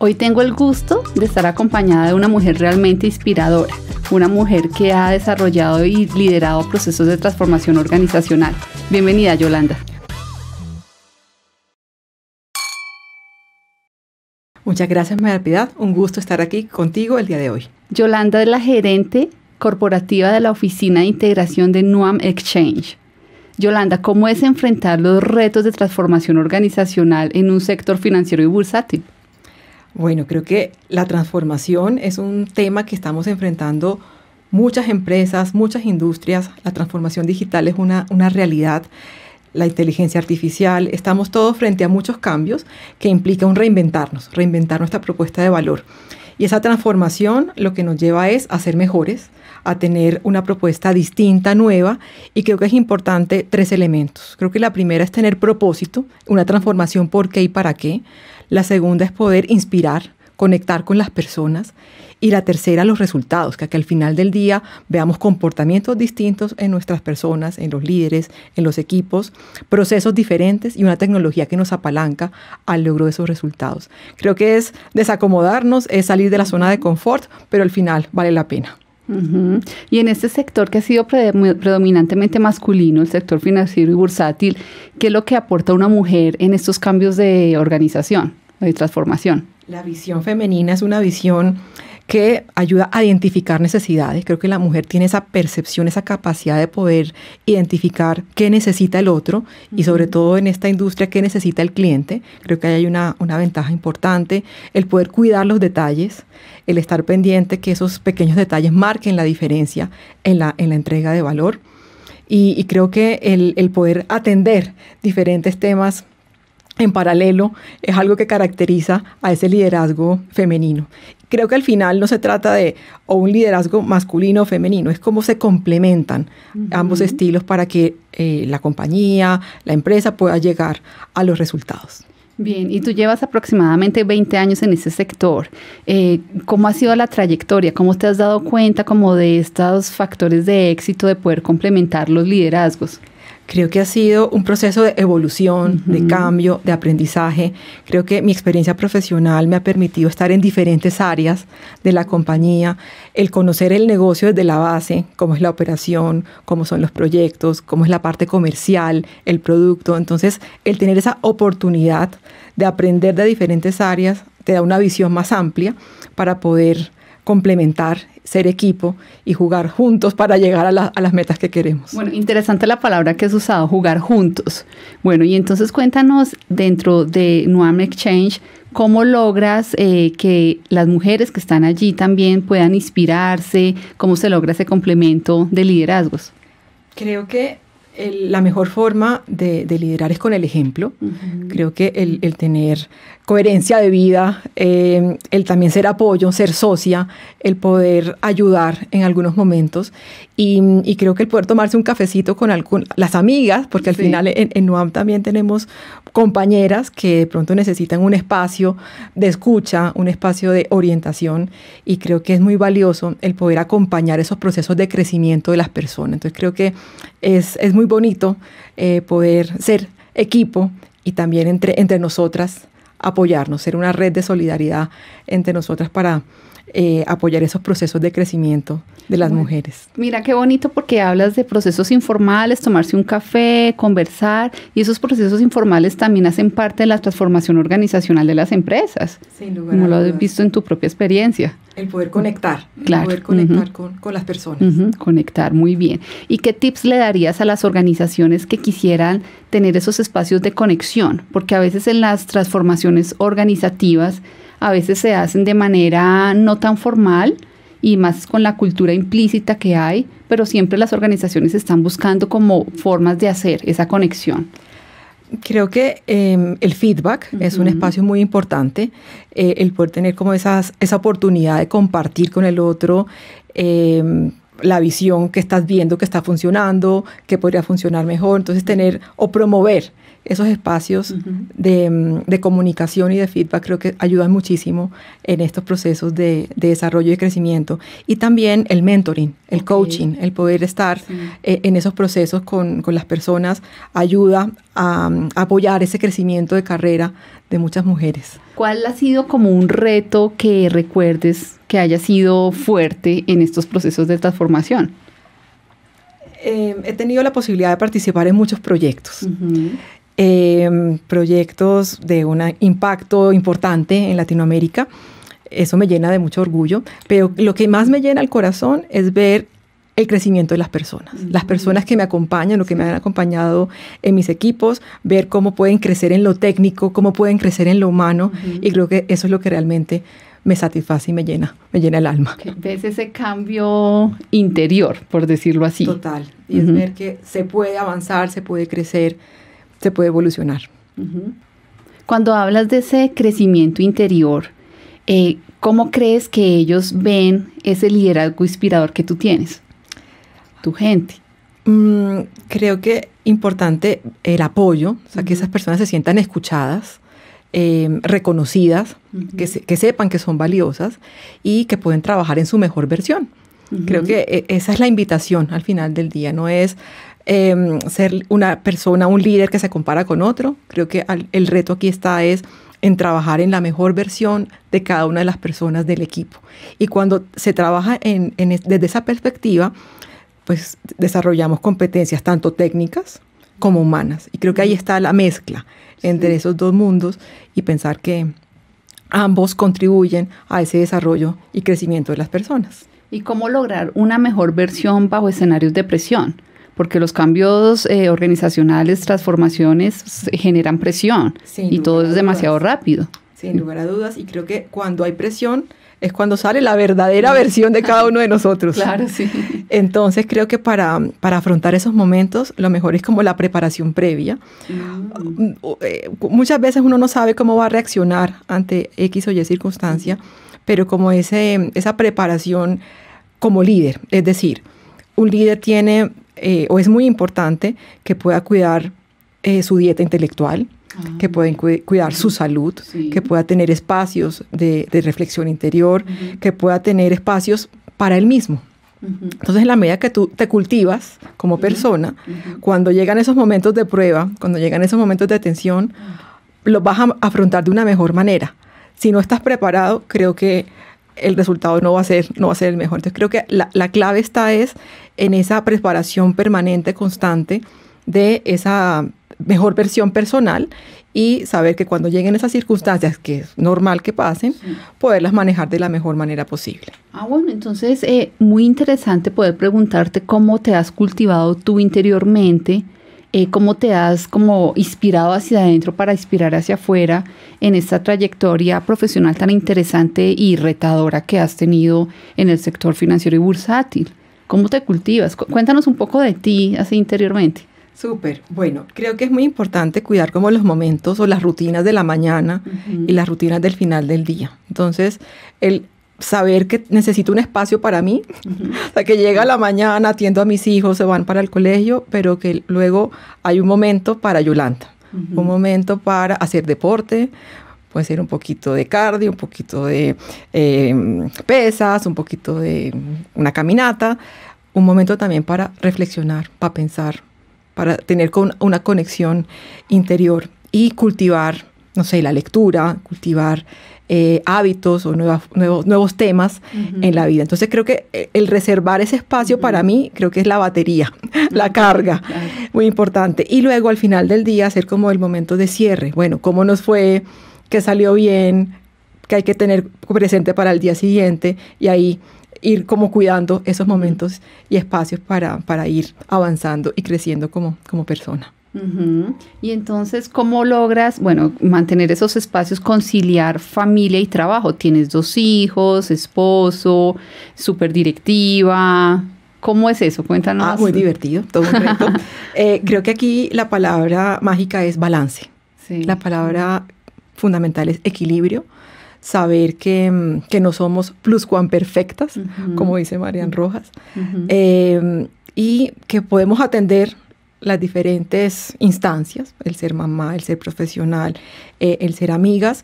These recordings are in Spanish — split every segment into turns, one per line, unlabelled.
Hoy tengo el gusto de estar acompañada de una mujer realmente inspiradora, una mujer que ha desarrollado y liderado procesos de transformación organizacional. Bienvenida, Yolanda. Muchas
gracias, María Piedad. Un gusto estar aquí contigo el día de hoy.
Yolanda es la gerente corporativa de la Oficina de Integración de Nuam Exchange. Yolanda, ¿cómo es enfrentar los retos de transformación organizacional en un sector financiero y bursátil?
Bueno, creo que la transformación es un tema que estamos enfrentando muchas empresas, muchas industrias. La transformación digital es una, realidad la inteligencia artificial, estamos todos frente a muchos cambios que implica un reinventarnos, reinventar nuestra propuesta de valor. Y esa transformación lo que nos lleva es a ser mejores, a tener una propuesta distinta, nueva, y creo que es importante tres elementos. Creo que la primera es tener propósito, una transformación por qué y para qué. La segunda es poder inspirar, conectar con las personas. Y la tercera, los resultados, que, al final del día veamos comportamientos distintos en nuestras personas, en los líderes, en los equipos, procesos diferentes y una tecnología que nos apalanca al logro de esos resultados. Creo que es desacomodarnos, es salir de la zona de confort, pero al final vale la pena.
Y en este sector que ha sido predominantemente masculino, el sector financiero y bursátil, ¿qué es lo que aporta una mujer en estos cambios de organización? de transformación.
La visión femenina es una visión que ayuda a identificar necesidades. Creo que la mujer tiene esa percepción, esa capacidad de poder identificar qué necesita el otro y sobre todo en esta industria qué necesita el cliente. Creo que ahí hay una, ventaja importante, el poder cuidar los detalles, el estar pendiente que esos pequeños detalles marquen la diferencia en la, en la entrega de valor. Y, creo que el, el poder atender diferentes temas en paralelo es algo que caracteriza a ese liderazgo femenino. Creo que al final no se trata de un liderazgo masculino o femenino, es cómo se complementan ambos estilos para que eh, la compañía, la empresa pueda llegar a los resultados.
Bien, y tú llevas aproximadamente 20 años en ese sector. Eh, ¿Cómo ha sido la trayectoria? ¿Cómo te has dado cuenta como de estos factores de éxito de poder complementar los liderazgos? Creo que ha sido un proceso
de evolución, de cambio, de aprendizaje. Creo que mi experiencia profesional me ha permitido estar en diferentes áreas de la compañía, el conocer el negocio desde la base, cómo es la operación, cómo son los proyectos, cómo es la parte comercial, el producto. Entonces, el tener esa oportunidad de aprender de diferentes áreas te da una visión más amplia para poder complementar, ser equipo y jugar
juntos para llegar a, las metas que queremos. Bueno, interesante la palabra que has usado, jugar juntos. Bueno, y entonces cuéntanos dentro de Nuam Exchange, ¿cómo logras eh, que las mujeres que están allí también puedan inspirarse? ¿Cómo se logra ese complemento de liderazgos? Creo
que la mejor forma de, liderar es con el ejemplo. Creo que el, tener coherencia de vida, eh, el también ser apoyo, ser socia, el poder ayudar en algunos momentos y, creo que el poder tomarse un cafecito con las amigas, porque al final en, en NUAM también tenemos compañeras que de pronto necesitan un espacio de escucha, un espacio de orientación y creo que es muy valioso el poder acompañar esos procesos de crecimiento de las personas. Entonces creo que es, es muy bonito eh, poder ser equipo y también entre, entre nosotras apoyarnos, ser una red de solidaridad entre nosotras para eh, apoyar esos procesos de crecimiento de las mujeres.
Mira qué bonito porque hablas de procesos informales, tomarse un café, conversar, y esos procesos informales también hacen parte de la transformación organizacional de las empresas. Sin
como lo has
visto en tu propia experiencia.
El poder conectar, claro. el poder conectar con, las personas.
Conectar, muy bien. ¿Y qué tips le darías a las organizaciones que quisieran tener esos espacios de conexión, porque a veces en las transformaciones organizativas, a veces se hacen de manera no tan formal y más con la cultura implícita que hay, pero siempre las organizaciones están buscando como formas de hacer esa conexión.
Creo que em, el feedback es un espacio muy importante, eh, el poder tener como esas, esa oportunidad de compartir con el otro. Em, la visión que estás viendo que está funcionando, que podría funcionar mejor. Entonces, tener o promover esos espacios de, mm, de, comunicación y de feedback creo que ayudan muchísimo en estos procesos de, desarrollo y crecimiento. Y también el mentoring, el coaching, el poder estar eh, en esos procesos con, las personas ayuda a, mm, apoyar ese crecimiento de carrera de muchas mujeres.
¿Cuál ha sido como un reto que recuerdes que haya sido fuerte en estos procesos de transformación?
Eh, he tenido la posibilidad de participar en muchos proyectos. Em, proyectos de un impacto importante en Latinoamérica. Eso me llena de mucho orgullo, pero lo que más me llena el corazón es ver el crecimiento de las personas, las personas que me acompañan, lo que me han acompañado en mis equipos, ver cómo pueden crecer en lo técnico, cómo pueden crecer en lo humano, y creo que eso es lo que realmente me satisface y me llena, me llena el alma.
Ves ese cambio interior,
por decirlo así. Total, y es ver que se puede avanzar, se puede crecer, se puede
evolucionar. Cuando hablas de ese crecimiento interior, eh, ¿cómo crees que ellos ven ese liderazgo inspirador que tú tienes? Tu gente. Mm, creo que importante el apoyo,
o sea, que esas personas se sientan escuchadas, em, reconocidas, que, sepan que son valiosas y que pueden trabajar en su mejor versión. Creo que eh, esa es la invitación al final del día, no es Em, ser una persona, un líder que se compara con otro. Creo que el reto aquí está es en trabajar en la mejor versión de cada una de las personas del equipo. Y cuando se trabaja desde esa perspectiva, pues desarrollamos competencias tanto técnicas como humanas. Y creo que ahí está la mezcla entre esos dos mundos y pensar que ambos
contribuyen a ese desarrollo y crecimiento de las personas. ¿Y cómo lograr una mejor versión bajo escenarios de presión? porque los cambios eh, organizacionales, transformaciones generan presión y todo es demasiado rápido.
Sin lugar a dudas, y creo que cuando hay presión es cuando sale la verdadera versión de cada
uno de nosotros. claro, sí.
Entonces creo que para, para, afrontar esos momentos lo mejor es como la preparación previa. Mm. Mm, eh, muchas veces uno no sabe cómo va a reaccionar ante X o Y circunstancia, pero como ese, esa preparación como líder, es decir, un líder tiene eh, o es muy importante que pueda cuidar eh, su dieta intelectual, que ah. pueda cuidar su salud, que pueda tener espacios de, reflexión interior, que pueda tener espacios para él mismo.
Entonces,
en la medida que tú te cultivas como persona, cuando llegan esos momentos de prueba, cuando llegan esos momentos de tensión, ah. los vas a afrontar de una mejor manera. Si no estás preparado, creo que el resultado no va a ser, no va a ser el mejor. Entonces creo que la, clave está es en esa preparación permanente, constante, de esa mejor versión personal y saber que cuando lleguen esas circunstancias, que es normal que pasen, poderlas manejar de la mejor manera posible.
Ah, bueno, entonces eh, muy interesante poder preguntarte cómo te has cultivado tú interiormente eh, cómo te has como inspirado hacia adentro para inspirar hacia afuera en esta trayectoria profesional tan interesante y retadora que has tenido en el sector financiero y bursátil. ¿Cómo te cultivas? Cuéntanos un poco de ti así interiormente.
Súper. Bueno, creo que es muy importante cuidar como los momentos o las rutinas de la mañana y las rutinas del final del día. Entonces, el saber que necesito un espacio para mí, hasta que llega la mañana, atiendo a mis hijos, se van para el colegio, pero que luego hay un momento para Yolanda, un momento para hacer deporte, puede ser un poquito de cardio, un poquito de em, pesas, un poquito de una caminata, un momento también para reflexionar, para pensar, para tener con una conexión interior y cultivar, no sé, la lectura, cultivar eh, hábitos o nuevos, nuevos temas en la vida. Entonces creo que eh, el reservar ese espacio para mí creo que es la batería, la carga, muy importante. Y luego al final del día hacer como el momento de cierre. Bueno, ¿cómo nos fue? ¿Qué salió bien? ¿Qué hay que tener presente para el día siguiente? Y ahí ir como cuidando esos momentos y espacios para, para ir avanzando y creciendo como, como persona.
Y entonces, ¿cómo logras, bueno, mantener esos espacios, conciliar familia y trabajo? Tienes dos hijos, esposo, súper directiva. ¿Cómo es eso? Cuéntanos. Ah, muy divertido, eh, creo que aquí
la palabra mágica es balance. Sí. La palabra fundamental es equilibrio saber que, mm, no somos plus uh perfectas como dice Marian Rojas, eh, y que podemos atender las diferentes instancias, el ser mamá, el ser profesional, eh, el ser amigas,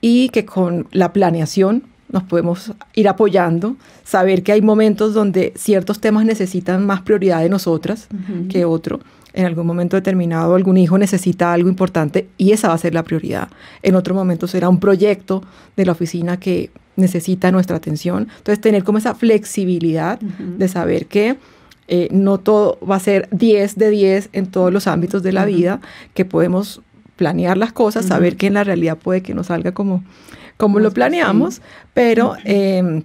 y que con la planeación nos podemos ir apoyando, saber que hay momentos donde ciertos temas necesitan más prioridad de nosotras que otro. En algún momento determinado algún hijo necesita algo importante y esa va a ser la prioridad. En otro momento será un proyecto de la oficina que necesita nuestra atención. Entonces tener como esa flexibilidad de saber que eh, no todo va a ser 10 de 10 en todos los ámbitos de la vida, que podemos planear las cosas, saber que en la realidad puede que no salga como, como lo planeamos, pero em,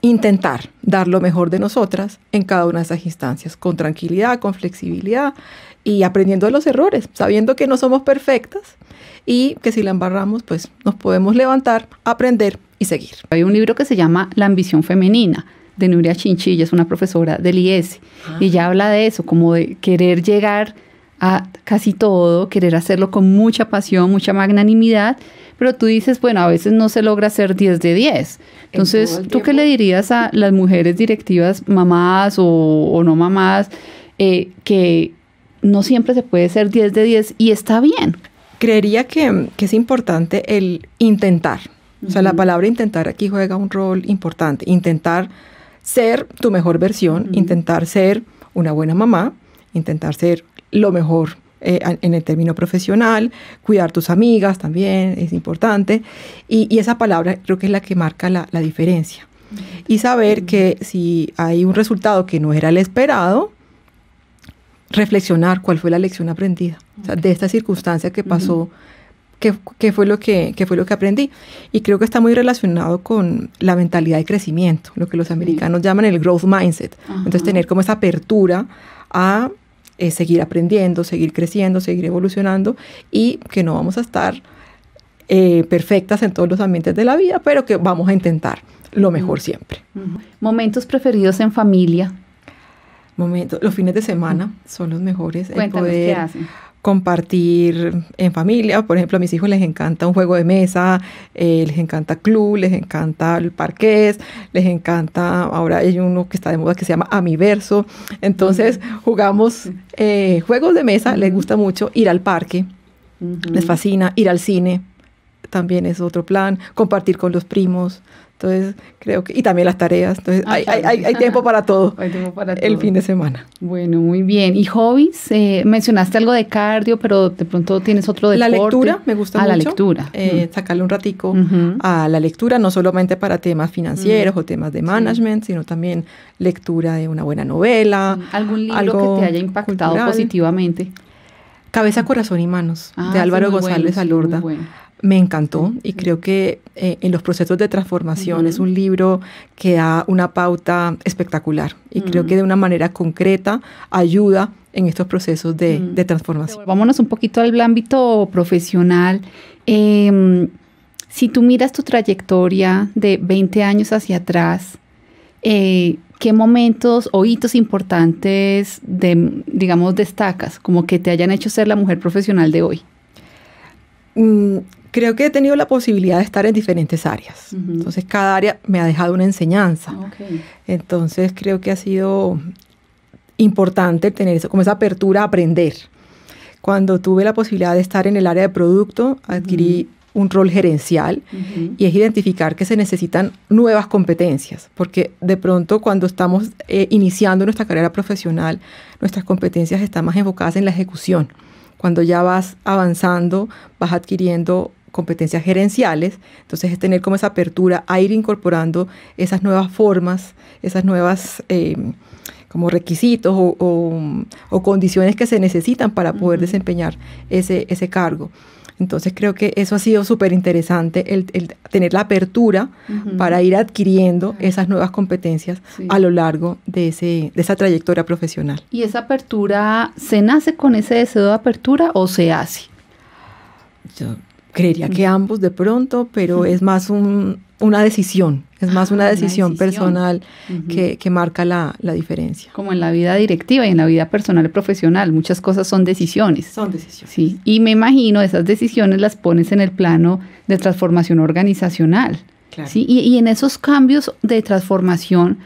intentar dar lo mejor de nosotras en cada una de esas instancias, con tranquilidad, con flexibilidad y aprendiendo de los errores, sabiendo que no
somos perfectas y que si la embarramos, pues nos podemos levantar, aprender y seguir. Hay un libro que se llama La ambición femenina de Nuria Chinchilla, es una profesora del IES, y ella ah. habla de eso, como de querer llegar a casi todo, querer hacerlo con mucha pasión, mucha magnanimidad, pero tú dices, bueno, a veces no se logra hacer 10 de 10. Entonces, ¿tú qué le dirías a las mujeres directivas, mamás o, no mamás, eh, que no siempre se puede ser 10 de 10 y está bien? Creería que, es importante el intentar. O sea, la palabra
intentar aquí juega un rol importante. Intentar ser tu mejor versión, intentar ser una buena mamá, intentar ser lo mejor eh, en el término profesional, cuidar tus amigas también es importante. Y, esa palabra creo que es la que marca la, diferencia. Y saber que si hay un resultado que no era el esperado, reflexionar cuál fue la lección aprendida. de esta circunstancia que pasó qué, fue lo que, fue lo que aprendí. Y creo que está muy relacionado con la mentalidad de crecimiento, lo que los americanos llaman el growth mindset. Entonces, tener como esa apertura a eh, seguir aprendiendo, seguir creciendo, seguir evolucionando y que no vamos a estar eh, perfectas en todos los ambientes de la vida, pero que vamos a intentar lo mejor siempre.
Momentos preferidos en familia
momentos, los fines de semana son los mejores. poder, compartir en familia. Por ejemplo, a mis hijos les encanta un juego de mesa, eh, les encanta club, les encanta el parque les encanta, ahora hay uno que está de moda que se llama Amiverso. Entonces, jugamos eh, juegos de mesa, les gusta mucho ir al parque,
les fascina
ir al cine, también es otro plan, compartir con los primos. Entonces, creo que, y también las tareas. Entonces, ah, hay, tiempo para todo. para El fin de semana.
Bueno, muy bien. ¿Y hobbies? Eh, mencionaste algo de cardio, pero de pronto tienes otro deporte. La lectura, me gusta ah, a mucho. la lectura.
Eh, mm. Sacarle un ratico a la lectura, no solamente para temas financieros mm. o temas de management, sino también lectura de una buena novela. Mm.
¿Algún libro algo que te haya impactado
positivamente? Cabeza, Corazón y Manos, ah, de Álvaro González Alurda me encantó y creo que eh, en los procesos de transformación es un libro que da una pauta espectacular y creo que de una manera
concreta ayuda en estos procesos de, transformación. vámonos un poquito al ámbito profesional. Em, si tú miras tu trayectoria de 20 años hacia atrás, eh, ¿qué momentos o hitos importantes, de, digamos, destacas como que te hayan hecho ser la mujer profesional de hoy? Mm, creo que he tenido la posibilidad de estar en diferentes áreas. Entonces,
cada área me ha dejado una enseñanza. Ah, Entonces, creo que ha sido importante tener eso, como esa apertura a aprender. Cuando tuve la posibilidad de estar en el área de producto, adquirí un rol gerencial y es identificar que se necesitan nuevas competencias, porque de pronto cuando estamos eh, iniciando nuestra carrera profesional, nuestras competencias están más enfocadas en la ejecución. Cuando ya vas avanzando, vas adquiriendo competencias gerenciales. Entonces es tener como esa apertura a ir incorporando esas nuevas formas, esas nuevas em, como requisitos o, condiciones que se necesitan para poder desempeñar ese, ese cargo. Entonces creo que eso ha sido súper interesante, el, tener la apertura para ir adquiriendo esas nuevas competencias a lo largo de, ese, de esa trayectoria profesional.
¿Y esa apertura se nace con ese deseo de apertura o se hace?
Yo Creería que ambos de pronto, pero es más una
decisión, es más ah, una, decisión personal que, marca la, diferencia. Como en la vida directiva y en la vida personal y profesional, muchas cosas son decisiones. Son decisiones. y me imagino esas decisiones las pones en el plano de transformación organizacional. Y, en esos cambios de transformación,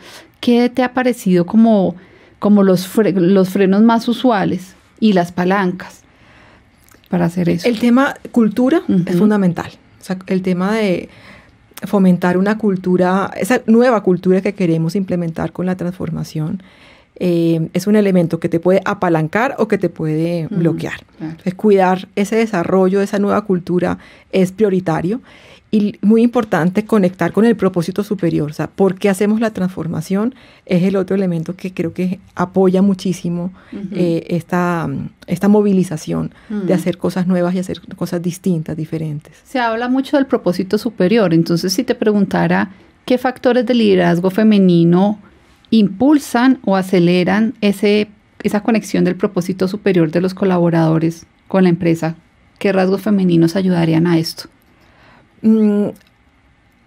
¿qué te ha parecido como, como los, los frenos más usuales y las palancas? para hacer eso. El tema cultura es fundamental. O sea, el tema de fomentar
una cultura, esa nueva cultura que queremos implementar con la transformación, eh, es un elemento que te puede apalancar o que te puede bloquear. Es cuidar ese desarrollo, esa nueva cultura es prioritario. Y muy importante, conectar con el propósito superior. O sea, ¿por qué hacemos la transformación? Es el otro elemento que creo que apoya muchísimo eh, esta, mm, esta movilización mm. de hacer cosas nuevas
y hacer cosas distintas, diferentes. Se habla mucho del propósito superior. Entonces, si te preguntara qué factores de liderazgo femenino impulsan o aceleran ese, esa conexión del propósito superior de los colaboradores con la empresa, ¿qué rasgos femeninos ayudarían a esto? Mm,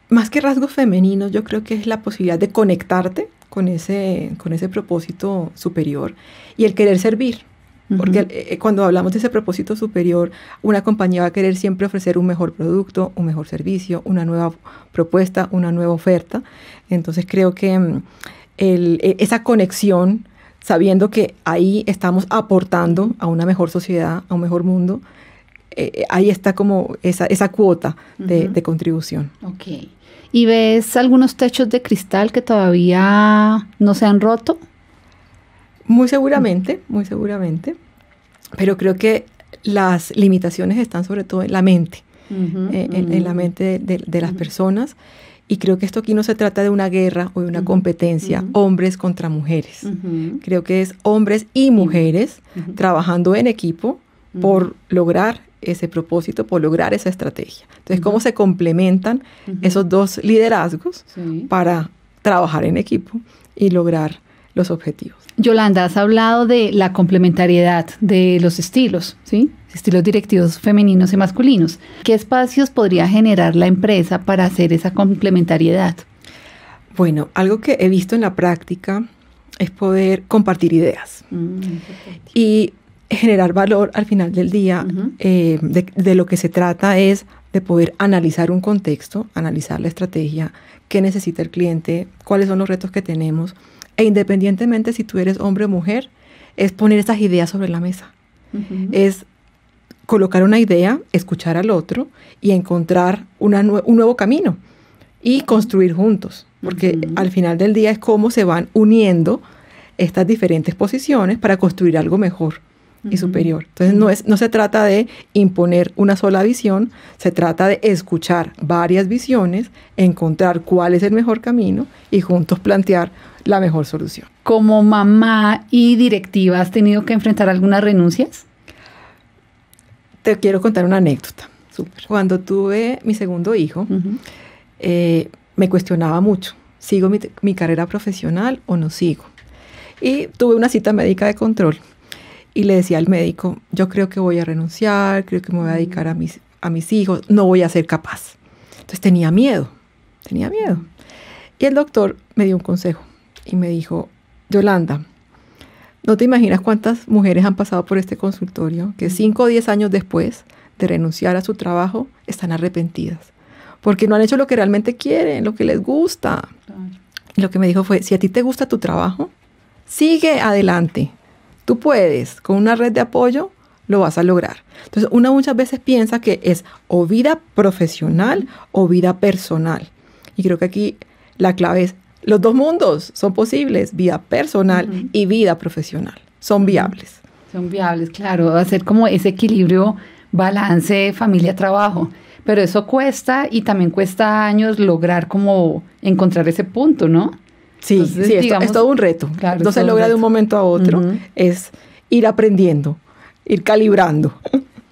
más que rasgos femeninos, yo creo
que es la posibilidad de conectarte con ese, con ese propósito superior y el querer servir. Porque eh, eh, cuando hablamos de ese propósito superior, una compañía va a querer siempre ofrecer un mejor producto, un mejor servicio, una nueva propuesta, una nueva oferta. Entonces creo que mm, e, esa conexión, sabiendo que ahí estamos aportando a una mejor sociedad, a un mejor mundo, eh, eh, ahí está como esa, cuota de, contribución.
Ok. ¿Y ves algunos techos de cristal que todavía no se han roto? Muy
seguramente, muy seguramente. Pero creo que las limitaciones están sobre todo en la mente, eh, en, la mente de, las personas. Y creo que esto aquí no se trata de una guerra o de una competencia, hombres contra mujeres. Creo que es hombres y mujeres trabajando en equipo por lograr ese propósito, por lograr esa estrategia. Entonces, ¿cómo se complementan esos dos liderazgos para trabajar en equipo y lograr los objetivos?
Yolanda, has hablado de la complementariedad de los estilos, ¿sí? Estilos directivos femeninos y masculinos. ¿Qué espacios podría generar la empresa para hacer esa complementariedad?
Bueno, algo que he visto en la práctica es poder compartir ideas. Mm, y generar valor al final del día. Eh, de, lo que se trata es de poder analizar un contexto, analizar la estrategia, qué necesita el cliente, cuáles son los retos que tenemos. E independientemente si tú eres hombre o mujer, es poner esas ideas sobre la mesa. Es colocar una idea, escuchar al otro y encontrar una un nuevo camino y construir juntos, porque al final del día es cómo se van uniendo estas diferentes posiciones para construir algo mejor y superior. Entonces no, es, no se trata de imponer una sola visión, se trata de escuchar varias visiones, encontrar cuál es el mejor camino y juntos plantear la mejor solución.
Como mamá y directiva, ¿has tenido que enfrentar algunas renuncias?
Te quiero contar una anécdota. Cuando tuve mi segundo hijo, eh, me cuestionaba mucho, ¿sigo mi carrera profesional o no sigo? Y tuve una cita médica de control y le decía al médico, yo creo que voy a renunciar, creo que me voy a dedicar a mis, a mis hijos, no voy a ser capaz. Entonces tenía miedo, tenía miedo. Y el doctor me dio un consejo y me dijo, Yolanda, no te imaginas cuántas mujeres han pasado por este consultorio que cinco o diez años después de renunciar a su trabajo están arrepentidas, porque no han hecho lo que realmente quieren, lo que les gusta. Y lo que me dijo fue, si a ti te gusta tu trabajo, sigue adelante, Tú puedes, con una red de apoyo lo vas a lograr. Entonces, una muchas veces piensa que es o vida profesional o vida personal. Y creo que aquí la clave es, los dos mundos son posibles, vida personal y vida profesional. Son
viables. Son viables, claro, hacer como ese equilibrio, balance familia-trabajo. Pero eso cuesta y también cuesta años lograr como encontrar ese punto, ¿no? Sí, sí es, todo un reto. no se logra de un
momento a otro, es ir aprendiendo,
ir calibrando.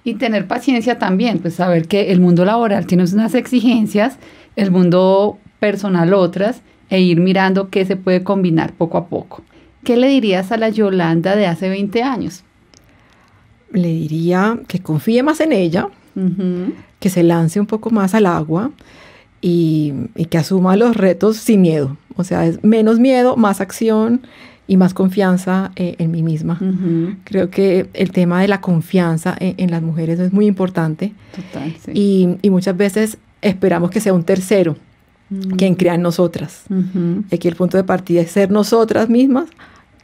Y tener paciencia también, pues saber que el mundo laboral tiene unas exigencias, el mundo personal otras, e ir mirando qué se puede combinar poco a poco. ¿Qué le dirías a la Yolanda de hace 20 años?
Le diría que confíe más en ella, que se lance un poco más al agua y que asuma los retos sin miedo o sea, es menos miedo, más acción y más confianza eh, en mí misma. Creo que el tema de la confianza eh, en, las mujeres es muy importante. Total, y, muchas veces esperamos que sea un tercero mm. quien crea en nosotras. Aquí el punto de partida es ser nosotras mismas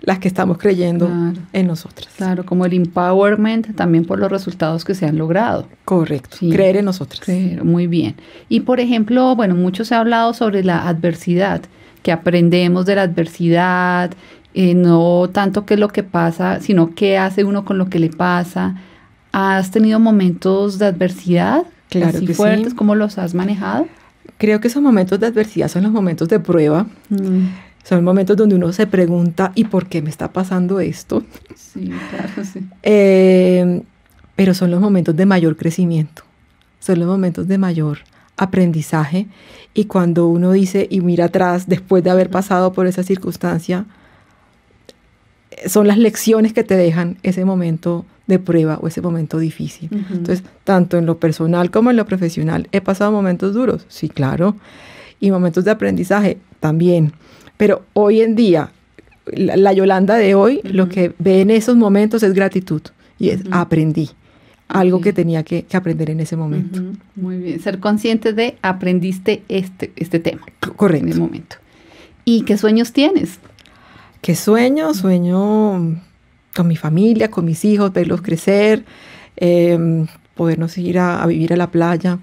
las que estamos
creyendo en nosotras. Claro, como el empowerment también por los resultados que se han logrado. Correcto, creer en nosotras. muy bien. Y por ejemplo, bueno, mucho se ha hablado sobre la adversidad que aprendemos de la adversidad, eh, no tanto qué es lo que pasa, sino qué hace uno con lo que le pasa. ¿Has tenido momentos de adversidad? Claro que fuertes, sí. ¿Cómo los has manejado? Creo que esos momentos de adversidad
son los momentos de prueba. Mm. Son momentos donde uno se pregunta, ¿y por qué me está pasando esto? Sí, claro, sí. Eh, pero son los momentos de mayor crecimiento, son los momentos de mayor aprendizaje y cuando uno dice y mira atrás después de haber pasado por esa circunstancia, son las lecciones que te dejan ese momento de prueba o ese momento difícil. Entonces, tanto en lo personal como en lo profesional, he pasado momentos duros, sí, claro, y momentos de aprendizaje también. Pero hoy en día, la, Yolanda de hoy, lo que ve en esos momentos es gratitud y es aprendí algo que tenía que,
aprender en ese momento. Muy bien, ser consciente de aprendiste este, este tema. Correcto. En el momento. ¿Y qué sueños tienes? ¿Qué sueño? Sueño
con mi familia, con mis hijos, verlos crecer, em, podernos ir a, vivir a la playa.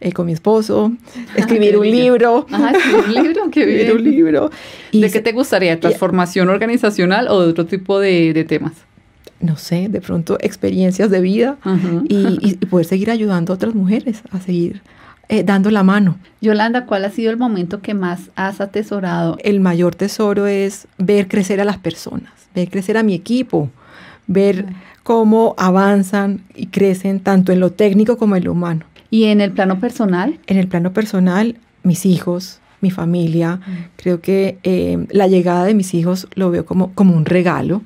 Eh, con mi esposo, escribir un libro. Ajá, escribir un libro, qué bien. un
libro. ¿De qué te gustaría? ¿Transformación organizacional o de otro tipo de temas?
no sé, de pronto experiencias de vida y, poder seguir ayudando a otras mujeres a seguir eh, dando la mano. Yolanda, ¿cuál ha sido el momento que más has atesorado? El mayor tesoro es ver crecer a las personas, ver crecer a mi equipo, ver cómo avanzan y crecen tanto en lo técnico como en lo humano. ¿Y en el plano personal? En el plano personal, mis hijos, mi familia. Creo que eh, la llegada de mis hijos lo veo como, como un regalo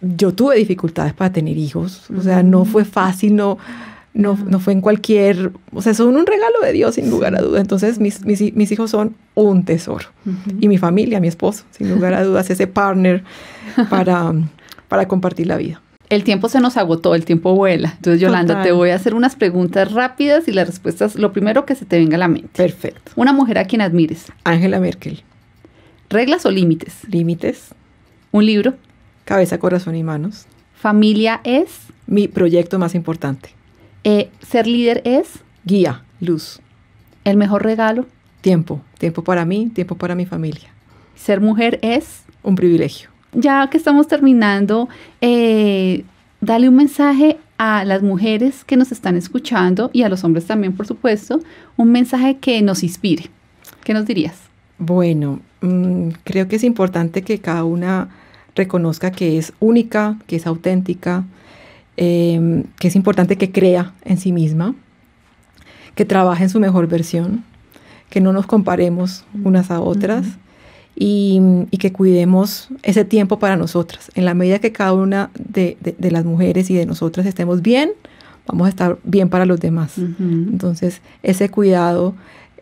yo tuve dificultades para tener hijos, o sea, no fue fácil, no, fue en cualquier, o sea, son un regalo de Dios sin lugar a dudas. Entonces, mis, hijos son un tesoro. Y mi familia, mi esposo, sin lugar a dudas, ese partner para, para compartir la vida.
El tiempo se nos agotó, el tiempo vuela. Entonces, Yolanda, te voy a hacer unas preguntas rápidas y las respuestas, lo primero que se te venga a la mente. Perfecto. Una mujer a quien admires. Ángela Merkel. Reglas o límites. Límites. Un libro.
Cabeza, corazón y manos.
Familia es.
Mi proyecto más importante.
Eh, ser líder es.
Guía, luz.
El mejor regalo. Tiempo, tiempo para mí, tiempo para mi familia. Ser mujer es. Un privilegio. Ya que estamos terminando, eh, dale un mensaje a las mujeres que nos están escuchando y a los hombres también, por supuesto, un mensaje que nos inspire. ¿Qué nos dirías?
Bueno, mm, creo que es importante que cada una reconozca que es única, que es auténtica, em, que es importante que crea en sí misma, que trabaje en su mejor versión, que no nos comparemos unas a otras. y, que cuidemos ese tiempo para nosotras. En la medida que cada una de, las mujeres y de nosotras estemos bien, vamos a estar bien para los demás. Entonces, ese cuidado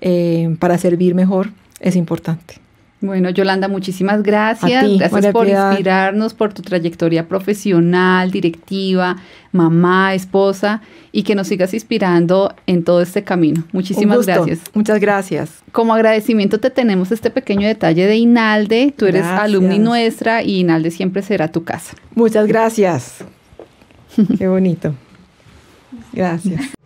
eh, para servir
mejor es importante. Bueno, Yolanda, muchísimas gracias. gracias por inspirarnos, por tu trayectoria profesional, directiva, mamá, esposa, y que nos sigas inspirando en todo este camino. Muchísimas gracias. Muchas gracias. Como agradecimiento te tenemos este pequeño detalle de Inalde. Tú eres alumna alumni nuestra y Inalde siempre será tu casa. Muchas gracias.
Qué bonito. Gracias.